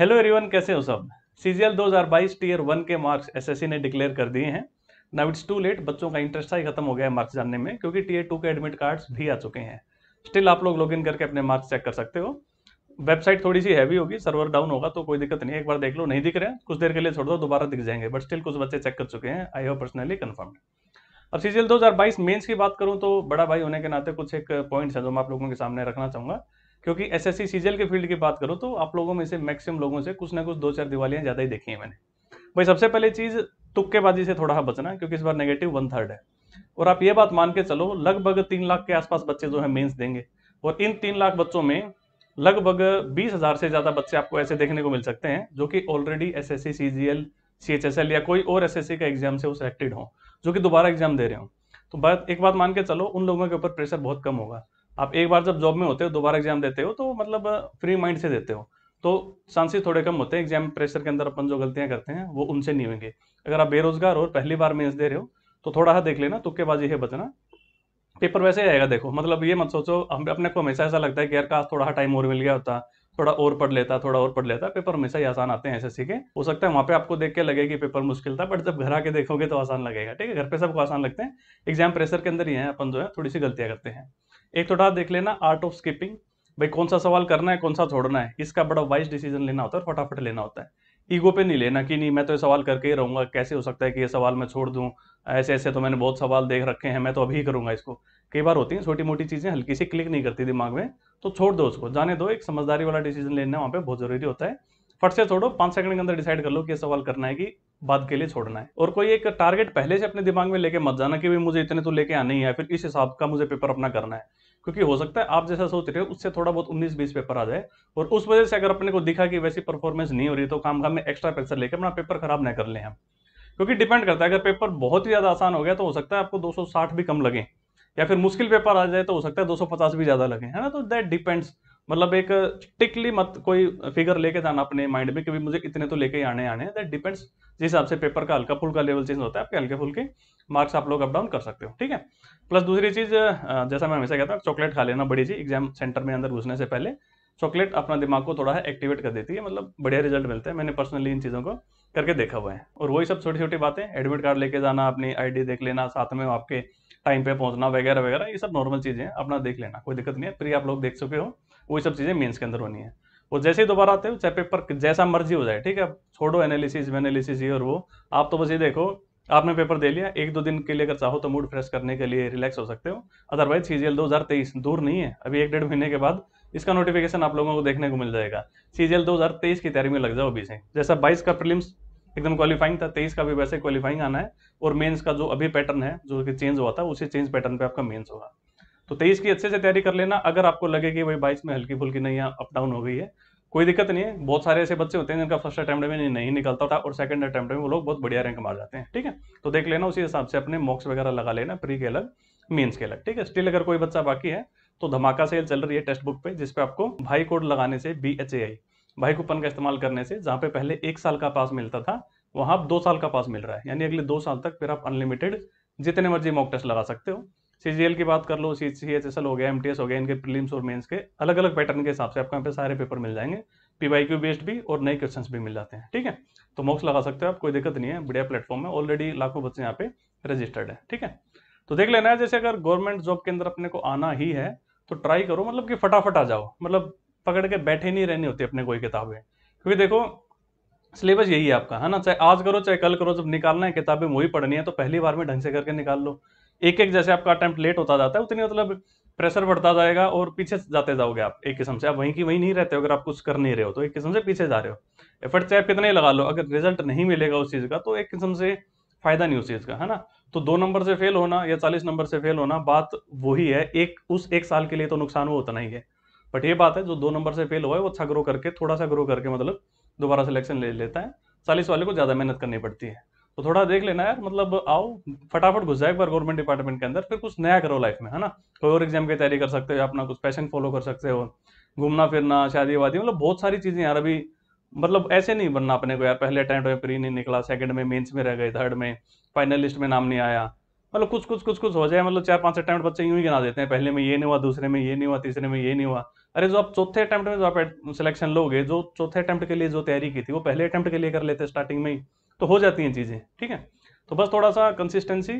hello everyone कैसे हो सब सी जी एल दो हज़ार बाईस टीयर वन के मार्क्स एसएससी ने डिक्लेयर कर दिए हैं नाउ इट्स टू लेट बच्चों का इंटरेस्ट ही खत्म हो गया है मार्क्स जानने में क्योंकि टीयर टू के एडमिट कार्ड्स भी आ चुके हैं स्टिल आप लोग लॉग इन करके अपने मार्क्स चेक कर सकते हो वेबसाइट थोड़ी सी हैवी होगी सर्वर डाउन होगा तो कोई दिक्कत नहीं एक बार देख लो नहीं दिख रहे हैं कुछ देर के लिए छोड़ दो दोबारा दिख जाएंगे बट स्टिल कुछ बच्चे चेक कर चुके हैं आई हैव पर्सनली कन्फर्म्ड अब सीजीएल 2022 मेन्स की बात करूँ तो बड़ा भाई होने के नाते कुछ एक पॉइंट्स हैं जो मैं आप लोगों के सामने रखना चाहूंगा क्योंकि एस एस सी के फील्ड की बात करो तो आप लोगों में से मैक्सिमम लोगों से कुछ ना कुछ दो चार दिवालियाँ ज़्यादा ही देखी हैं मैंने भाई सबसे पहले चीज़ तुक्केबाजी से थोड़ा बचना क्योंकि इस बार नेगेटिव वन थर्ड है और आप ये बात मान के चलो लगभग तीन लाख के आसपास बच्चे जो है मेंस देंगे और इन तीन लाख बच्चों में लगभग बीस हजार से ज्यादा बच्चे आपको ऐसे देखने को मिल सकते हैं जो कि ऑलरेडी एस एस सी या कोई और एस का एग्जाम से वो सिलेक्टेड हों जो कि दोबारा एग्जाम दे रहे हों तो बात एक बात मान के चलो उन लोगों के ऊपर प्रेशर बहुत कम होगा आप एक बार जब जॉब में होते हो दोबारा एग्जाम देते हो तो मतलब फ्री माइंड से देते हो तो चांसेस थोड़े कम होते हैं एग्जाम प्रेशर के अंदर अपन जो गलतियां करते हैं वो उनसे नहीं होंगे अगर आप बेरोजगार हो पहली बार मेन्स दे रहे हो तो थोड़ा सा देख लेना तुक्केबाजी है बचना पेपर वैसे ही आएगा देखो मतलब ये मत सोचो हम अपने को हमेशा ऐसा लगता है कि यार का थोड़ा सा टाइम और मिल गया होता थोड़ा और पढ़ लेता थोड़ा और पढ़ लेता पेपर हमेशा ही आसान आते हैं ऐसे के हो सकता है वहाँ पे आपको देख के लगे कि पेपर मुश्किल था बट जब घर आके देखोगे तो आसान लगेगा ठीक है घर पे सबको आसान लगते हैं एग्जाम प्रेशर के अंदर ही है अपन जो है थोड़ी सी गलतियाँ करते हैं एक थोड़ा तो देख लेना आर्ट ऑफ स्किपिंग भाई कौन सा सवाल करना है कौन सा छोड़ना है इसका बड़ा वाइज डिसीजन लेना होता है फटाफट लेना होता है ईगो पे नहीं लेना कि नहीं मैं तो ये सवाल करके ही रहूंगा कैसे हो सकता है कि ये सवाल मैं छोड़ दूं ऐसे ऐसे तो मैंने बहुत सवाल देख रखे हैं मैं तो अभी ही करूंगा इसको कई बार होती हैं छोटी मोटी चीज़ें हल्की सी क्लिक नहीं करती दिमाग में तो छोड़ दो उसको जाने दो एक समझदारी वाला डिसीजन लेना वहाँ पर बहुत ज़रूरी होता है फट से छोड़ो पाँच सेकंड के अंदर डिसाइड कर लो कि ये सवाल करना है कि बाद के लिए छोड़ना है और कोई एक टारगेट पहले से अपने दिमाग में लेके मत जाना कि भाई मुझे इतने तो लेके आना ही है फिर इस हिसाब का मुझे पेपर अपना करना है क्योंकि हो सकता है आप जैसा सोच रहे हो उससे थोड़ा बहुत उन्नीस बीस पेपर आ जाए और उस वजह से अगर अपने को दिखा कि वैसी परफॉर्मेंस नहीं हो रही तो काम काम में एक्स्ट्रा प्रेशर लेकर अपना पेपर खराब नहीं कर लें हम क्योंकि डिपेंड करता है अगर पेपर बहुत ही ज़्यादा आसान हो गया तो हो सकता है आपको दो भी कम लगे या फिर मुश्किल पेपर आ जाए तो हो सकता है दो भी ज़्यादा लगे है ना तो दैट डिपेंड्स मतलब एक टिकली मत कोई फिगर लेके जाना अपने माइंड में कि मुझे इतने तो लेके आने आने दैट डिपेंड्स जिस हिसाब से पेपर का हल्का फुल्का लेवल चेंज होता है आपके हल्के फुल्के मार्क्स आप लोग अप डाउन कर सकते हो ठीक है प्लस दूसरी चीज़ जैसा मैं हमेशा कहता हूँ चॉकलेट खा लेना बड़ी चीज एग्जाम सेंटर में अंदर घुसने से पहले चॉकलेट अपना दिमाग को थोड़ा है एक्टिवेट कर देती है मतलब बढ़िया रिजल्ट मिलते हैं मैंने पर्सनली इन चीज़ों को करके देखा हुआ है और वही सब छोटी छोटी बातें एडमिट कार्ड लेके जाना अपनी आईडी देख लेना साथ में आपके टाइम पे पहुंचना वगैरह वगैरह ये सब नॉर्मल चीज़ें हैं अपना देख लेना कोई दिक्कत नहीं है फ्री आप लोग देख चुके हो वही सब चीज़ें मीन्स के अंदर होनी है और जैसे ही दोबारा आते हो चाहे पेपर जैसा मर्जी हो जाए ठीक है छोड़ो एनालिसिस वेनालिसिस ये और वो आप तो बस ये देखो आपने पेपर दे लिया एक दो दिन के लिए अगर चाहो तो मूड फ्रेश करने के लिए रिलैक्स हो सकते हो अदरवाइज सी जी दूर नहीं है अभी एक डेढ़ महीने के बाद इसका नोटिफिकेशन आप लोगों को देखने को मिल जाएगा सी जी की तैयारी में लग जाओ अभी से जैसा बाईस का प्रिलिम्स एकदम क्वालिफाइंग था तेईस का भी वैसे क्वालिफाइंग आना है और मेंस का जो अभी पैटर्न है जो कि चेंज हुआ था उसी चेंज पैटर्न पे आपका मेंस होगा तो तेईस की अच्छे से तैयारी कर लेना अगर आपको लगे कि भाई बाईस में हल्की फुल्की नहीं अप डाउन हो गई है कोई दिक्कत नहीं है बहुत सारे ऐसे बच्चे होते हैं जिनका फर्स्ट अटैम्प्ट में नहीं निकलता था और सेकंड अटैम्प्ट में वो लोग बहुत बढ़िया रैंक मार जाते हैं ठीक है तो देख लेना उसी हिसाब से अपने मॉक्स वगैरह लगा लेना प्री के अलग मीन्स के अलग ठीक है स्टिल अगर कोई बच्चा बाकी है तो धमाका सेल चल रही है टेक्स्ट बुक पे जिसपे आपको भाई कोड लगाने से बी एच ए आई भाई कूपन का इस्तेमाल करने से जहाँ पे पहले एक साल का पास मिलता था वहाँ अब दो साल का पास मिल रहा है यानी अगले दो साल तक फिर आप अनलिमिटेड जितने मर्जी मॉक टेस्ट लगा सकते हो सी की बात कर लो C C H S L हो गया एम टी एस हो गया इनके प्रीलिम्स और मेंस के अलग अलग पैटर्न के हिसाब से आपको यहाँ पे सारे पेपर मिल जाएंगे पी वाई क्यू बेस्ड भी और नए क्वेश्चन भी मिल जाते हैं ठीक है तो मॉक्स लगा सकते हो आप कोई दिक्कत नहीं है बढ़िया प्लेटफॉर्म है ऑलरेडी लाखों बच्चे यहाँ पे रजिस्टर्ड है ठीक है तो देख लेना है जैसे अगर गवर्नमेंट जॉब के अंदर अपने को आना ही है तो ट्राई करो मतलब कि फटाफट आ जाओ मतलब पकड़ के बैठे नहीं रहनी होती अपने कोई किताबें क्योंकि देखो सिलेबस यही है आपका है ना चाहे आज करो चाहे कल करो जब निकालना है किताबें वही पढ़नी है तो पहली बार में ढंग से करके निकाल लो एक एक जैसे आपका अटैम्प्ट लेट होता जाता है उतनी मतलब प्रेशर बढ़ता जाएगा और पीछे जाते जाओगे आप एक किस्म से आप वहीं की वहीं नहीं रहते हो अगर आप कुछ कर नहीं रहे हो तो एक किस्म से पीछे जा रहे हो एफर्ट चाहे कितने ही लगा लो अगर रिजल्ट नहीं मिलेगा उस चीज़ का तो एक किस्म से फायदा नहीं उस चीज़ का है ना तो दो नंबर से फेल होना या चालीस नंबर से फेल होना बात वही है एक उस एक साल के लिए तो नुकसान वो उतना ही है बट ये बात है जो दो नंबर से फेल हुआ है वो अच्छा ग्रो करके थोड़ा सा ग्रो करके मतलब दोबारा सिलेक्शन ले लेता है चालीस वाले को ज़्यादा मेहनत करनी पड़ती है तो थोड़ा देख लेना यार मतलब आओ फटाफट घुस जाए एक बार गवर्नमेंट डिपार्टमेंट के अंदर फिर कुछ नया करो लाइफ में है ना कोई और एग्जाम की तैयारी कर सकते हो अपना कुछ पैशन फॉलो कर सकते हो घूमना फिरना शादी वादी मतलब बहुत सारी चीज़ें यार अभी मतलब ऐसे नहीं बनना अपने को यार पहले अटैम्प्ट में प्री नहीं निकला सेकंड में मेंस में रह गए थर्ड में फाइनलिस्ट में नाम नहीं आया मतलब कुछ कुछ कुछ कुछ हो जाए मतलब चार पांच अटैम्प्ट बच्चे यूं ही गिना देते हैं पहले में ये नहीं हुआ दूसरे में ये नहीं हुआ तीसरे में ये नहीं हुआ अरे जो आप चौथे अटैम्प्ट में जो आप सिलेक्शन लोगे जो चौथे अटैम्प्ट के लिए जो तैयारी की थी वो पहले अटैम्प्ट के लिए कर लेते स्टार्टिंग में ही तो हो जाती हैं चीज़ें ठीक है तो बस थोड़ा सा कंसिस्टेंसी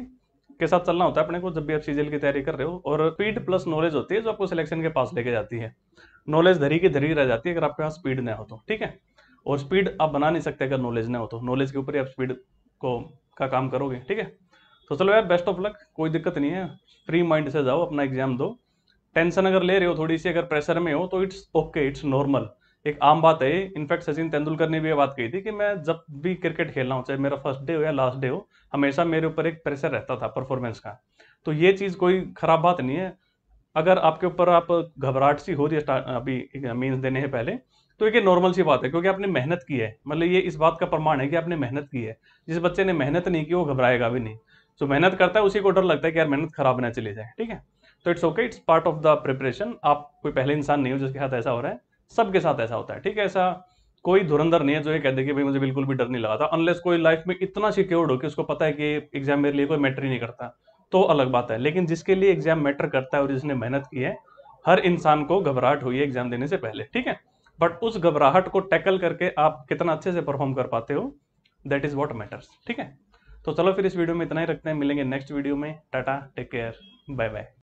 के साथ चलना होता है अपने को जब भी आप सी की तैयारी कर रहे हो और स्पीड प्लस नॉलेज होती है जो आपको सिलेक्शन के पास लेके जाती है नॉलेज धरी की धरी रह जाती है अगर आपके पास स्पीड ना हो तो ठीक है और स्पीड आप बना नहीं सकते अगर नॉलेज ना हो तो नॉलेज के ऊपर ही आप स्पीड को का काम करोगे ठीक है तो चलो यार बेस्ट ऑफ लक कोई दिक्कत नहीं है फ्री माइंड से जाओ अपना एग्जाम दो टेंशन अगर ले रहे हो थोड़ी सी अगर प्रेशर में हो तो इट्स ओके इट्स नॉर्मल एक आम बात है इनफैक्ट सचिन तेंदुलकर ने भी ये बात कही थी कि मैं जब भी क्रिकेट खेल रहा हूँ चाहे मेरा फर्स्ट डे हो या लास्ट डे हो हमेशा मेरे ऊपर एक प्रेशर रहता था परफॉर्मेंस का तो ये चीज़ कोई खराब बात नहीं है अगर आपके ऊपर आप घबराहट सी हो रही है अभी मीन्स देने से पहले तो एक नॉर्मल सी बात है क्योंकि आपने मेहनत की है मतलब ये इस बात का प्रमाण है कि आपने मेहनत की है जिस बच्चे ने मेहनत नहीं की वो घबराएगा भी नहीं जो मेहनत करता है उसी को डर लगता है कि यार मेहनत खराब ना चली जाए ठीक है तो it's okay it's part of the preparation आप कोई पहले इंसान नहीं हो जिसके साथ ऐसा हो रहा है सबके साथ ऐसा होता है ठीक है ऐसा कोई धुरंधर नहीं है जो ये कहते कि भाई मुझे बिल्कुल भी डर नहीं लगा था अनलेस कोई लाइफ में इतना सिक्योर्ड हो कि उसको पता है कि एग्जाम मेरे लिए कोई मैटर ही नहीं करता तो अलग बात है लेकिन जिसके लिए एग्जाम मैटर करता है और जिसने मेहनत की है हर इंसान को घबराहट हुई है एग्जाम देने से पहले ठीक है बट उस घबराहट को टैकल करके आप कितना अच्छे से परफॉर्म कर पाते हो दैट इज वॉट मैटर्स ठीक है तो चलो फिर इस वीडियो में इतना ही रखते हैं मिलेंगे नेक्स्ट वीडियो में tata take care bye bye